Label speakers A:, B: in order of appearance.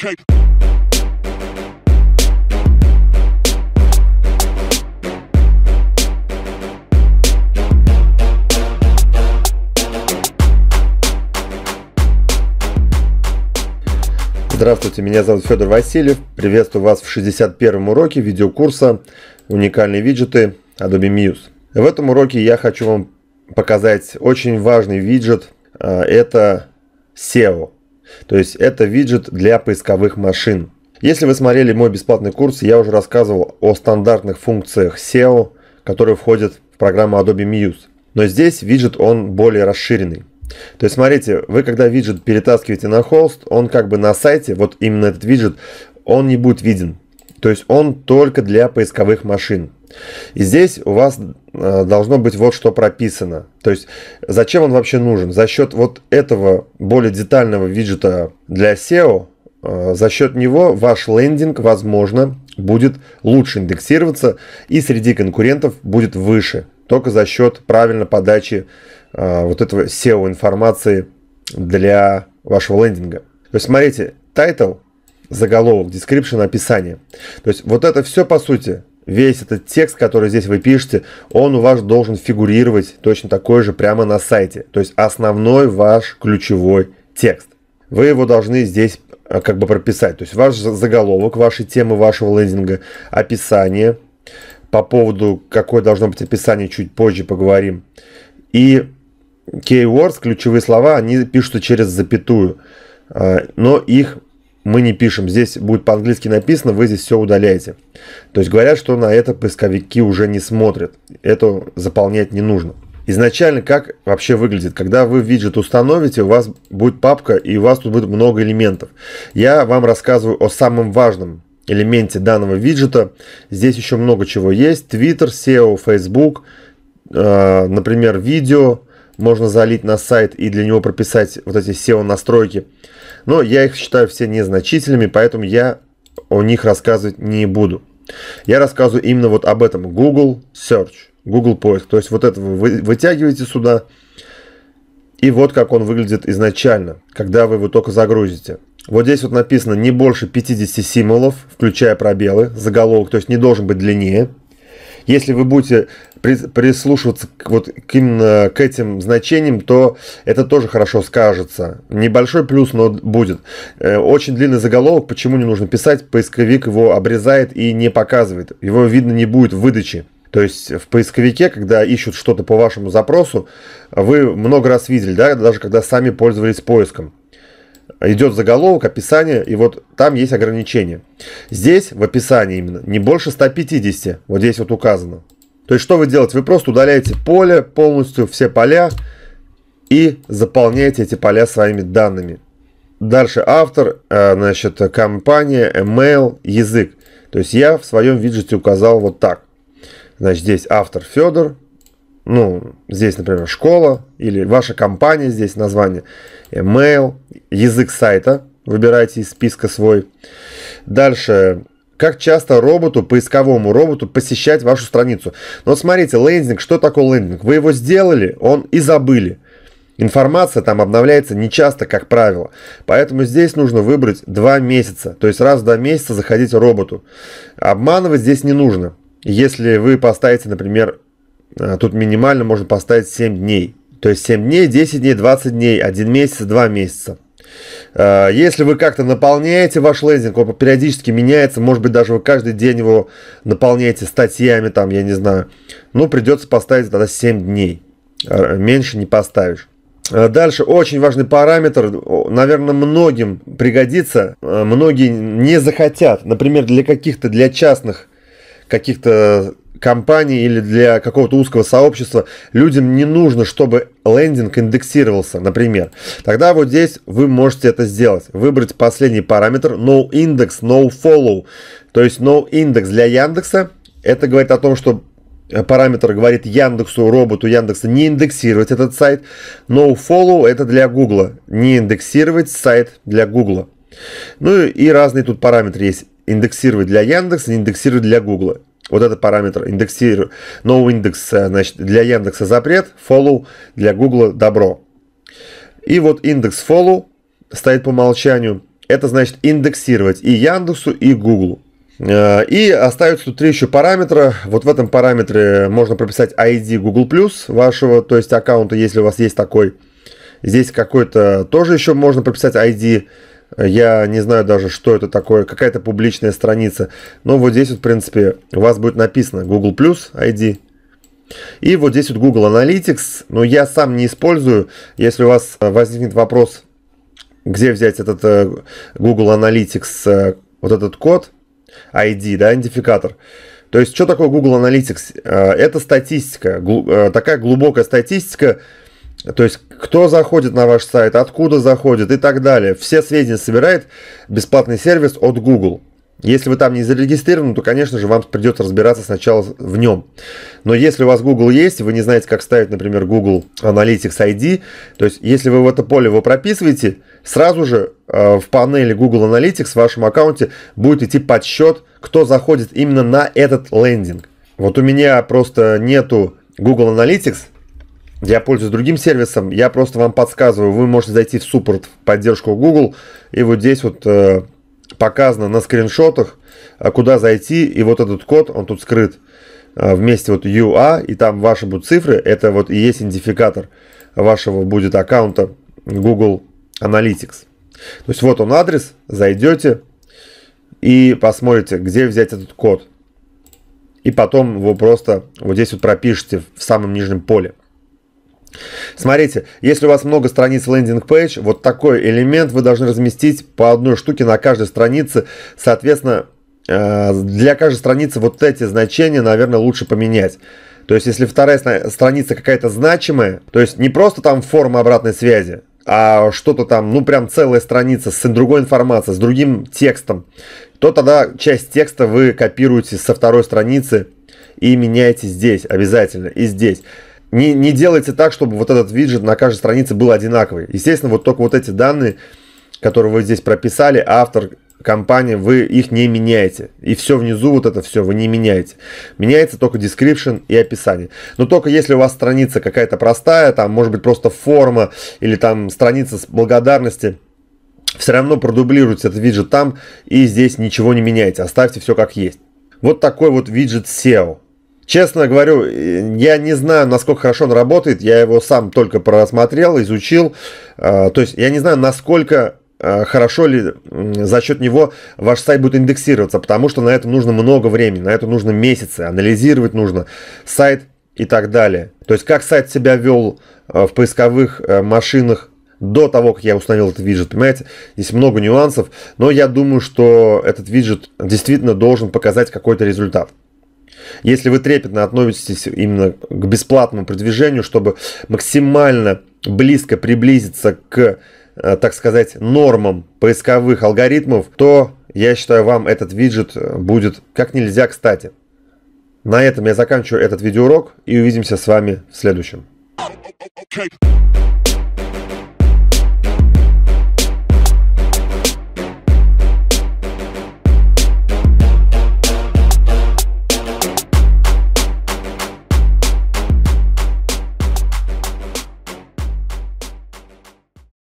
A: cake. Здравствуйте, меня зовут Федор Васильев. Приветствую вас в 61-м уроке видеокурса «Уникальные виджеты Adobe Muse». В этом уроке я хочу вам показать очень важный виджет. А, это SEO. То есть это виджет для поисковых машин. Если вы смотрели мой бесплатный курс, я уже рассказывал о стандартных функциях SEO, которые входят в программу Adobe Muse. Но здесь виджет он более расширенный. То есть смотрите, вы когда виджет перетаскиваете на холст, он как бы на сайте, вот именно этот виджет, он не будет виден. То есть он только для поисковых машин. И здесь у вас э, должно быть вот что прописано. То есть зачем он вообще нужен? За счет вот этого более детального виджета для SEO, э, за счет него ваш лендинг, возможно, будет лучше индексироваться и среди конкурентов будет выше. Только за счет правильной подачи э, вот этого SEO информации для вашего лендинга. То есть смотрите, тайтл, заголовок, description, описание. То есть вот это все по сути весь этот текст, который здесь вы пишете, он у вас должен фигурировать точно такой же прямо на сайте. То есть основной ваш ключевой текст. Вы его должны здесь э, как бы прописать. То есть ваш заголовок, вашей темы, вашего лендинга, описание. По поводу, какое должно быть описание, чуть позже поговорим. И keywords, ключевые слова, они пишутся через запятую. Э, но их мы не пишем. Здесь будет по-английски написано, вы здесь все удаляете. То есть говорят, что на это поисковики уже не смотрят. Это заполнять не нужно. Изначально как вообще выглядит? Когда вы виджет установите, у вас будет папка и у вас тут будет много элементов. Я вам рассказываю о самом важном элементе данного виджета. Здесь еще много чего есть. Twitter, SEO, Facebook, например, видео можно залить на сайт и для него прописать вот эти SEO настройки. Но я их считаю все незначительными, поэтому я о них рассказывать не буду. Я рассказываю именно вот об этом. Google Search, Google поиск. То есть вот это вы вытягиваете сюда. И вот как он выглядит изначально, когда вы его только загрузите. Вот здесь вот написано не больше 50 символов, включая пробелы, заголовок, то есть не должен быть длиннее. Если вы будете прислушиваться вот, к, именно к этим значениям, то это тоже хорошо скажется. Небольшой плюс, но будет. Э, очень длинный заголовок, почему не нужно писать, поисковик его обрезает и не показывает. Его видно не будет в выдаче. То есть в поисковике, когда ищут что-то по вашему запросу, вы много раз видели, да, даже когда сами пользовались поиском идет заголовок, описание, и вот там есть ограничение. Здесь в описании именно не больше 150, вот здесь вот указано. То есть что вы делаете? Вы просто удаляете поле, полностью все поля и заполняете эти поля своими данными. Дальше автор, э, значит, компания, email, язык. То есть я в своем виджете указал вот так. Значит, здесь автор Федор, ну, здесь, например, школа или ваша компания, здесь название, email, язык сайта, выбирайте из списка свой. Дальше, как часто роботу, поисковому роботу посещать вашу страницу. Но ну, смотрите, лендинг, что такое лендинг? Вы его сделали, он и забыли. Информация там обновляется не часто, как правило. Поэтому здесь нужно выбрать 2 месяца. То есть раз в 2 месяца заходить роботу. Обманывать здесь не нужно. Если вы поставите, например, а, тут минимально можно поставить 7 дней. То есть 7 дней, 10 дней, 20 дней, 1 месяц, 2 месяца. А, если вы как-то наполняете ваш лендинг, он периодически меняется, может быть, даже вы каждый день его наполняете статьями, там, я не знаю, ну, придется поставить тогда 7 дней. А, меньше не поставишь. Дальше очень важный параметр, наверное, многим пригодится, многие не захотят, например, для каких-то, для частных каких-то компании или для какого-то узкого сообщества людям не нужно, чтобы лендинг индексировался, например. Тогда вот здесь вы можете это сделать. Выбрать последний параметр no index, no follow. То есть no index для Яндекса. Это говорит о том, что параметр говорит Яндексу, роботу Яндекса не индексировать этот сайт. No follow это для Гугла. Не индексировать сайт для Гугла. Ну и разные тут параметры есть. Индексировать для Яндекса, не индексировать для Гугла. Вот этот параметр индексирую. Новый индекс значит, для Яндекса запрет, follow для Google добро. И вот индекс follow стоит по умолчанию. Это значит индексировать и Яндексу, и Google. Э, и остаются тут три еще параметра. Вот в этом параметре можно прописать ID Google Plus вашего, то есть аккаунта, если у вас есть такой. Здесь какой-то тоже еще можно прописать ID я не знаю даже, что это такое, какая-то публичная страница. Но вот здесь вот, в принципе, у вас будет написано Google Plus ID. И вот здесь вот Google Analytics, но я сам не использую. Если у вас э, возникнет вопрос, где взять этот э, Google Analytics, э, вот этот код, ID, да, идентификатор. То есть, что такое Google Analytics? Это статистика, такая глубокая статистика, то есть, кто заходит на ваш сайт, откуда заходит и так далее. Все сведения собирает бесплатный сервис от Google. Если вы там не зарегистрированы, то, конечно же, вам придется разбираться сначала в нем. Но если у вас Google есть, вы не знаете, как ставить, например, Google Analytics ID, то есть если вы в это поле его прописываете, сразу же э, в панели Google Analytics в вашем аккаунте будет идти подсчет, кто заходит именно на этот лендинг. Вот у меня просто нету Google Analytics, я пользуюсь другим сервисом, я просто вам подсказываю, вы можете зайти в суппорт, в поддержку Google, и вот здесь вот э, показано на скриншотах, э, куда зайти, и вот этот код, он тут скрыт, э, вместе вот UA, и там ваши будут цифры, это вот и есть идентификатор вашего будет аккаунта Google Analytics. То есть вот он адрес, зайдете и посмотрите, где взять этот код. И потом вы просто вот здесь вот пропишите в самом нижнем поле. Смотрите, если у вас много страниц лендинг-пейдж, вот такой элемент вы должны разместить по одной штуке на каждой странице. Соответственно, э, для каждой страницы вот эти значения, наверное, лучше поменять. То есть, если вторая страница какая-то значимая, то есть не просто там форма обратной связи, а что-то там, ну прям целая страница с другой информацией, с другим текстом, то тогда часть текста вы копируете со второй страницы и меняете здесь обязательно и здесь не, не делайте так, чтобы вот этот виджет на каждой странице был одинаковый. Естественно, вот только вот эти данные, которые вы здесь прописали, автор, компании, вы их не меняете. И все внизу, вот это все, вы не меняете. Меняется только description и описание. Но только если у вас страница какая-то простая, там может быть просто форма или там страница с благодарности, все равно продублируйте этот виджет там и здесь ничего не меняйте. Оставьте все как есть. Вот такой вот виджет SEO. Честно говорю, я не знаю, насколько хорошо он работает. Я его сам только просмотрел, изучил. А, то есть я не знаю, насколько а, хорошо ли за счет него ваш сайт будет индексироваться, потому что на это нужно много времени, на это нужно месяцы, анализировать нужно сайт и так далее. То есть как сайт себя вел а, в поисковых машинах до того, как я установил этот виджет. Понимаете, Здесь много нюансов, но я думаю, что этот виджет действительно должен показать какой-то результат. Если вы трепетно относитесь именно к бесплатному продвижению, чтобы максимально близко приблизиться к, э, так сказать, нормам поисковых алгоритмов, то я считаю, вам этот виджет э, будет как нельзя кстати. На этом я заканчиваю этот видеоурок и увидимся с вами в следующем.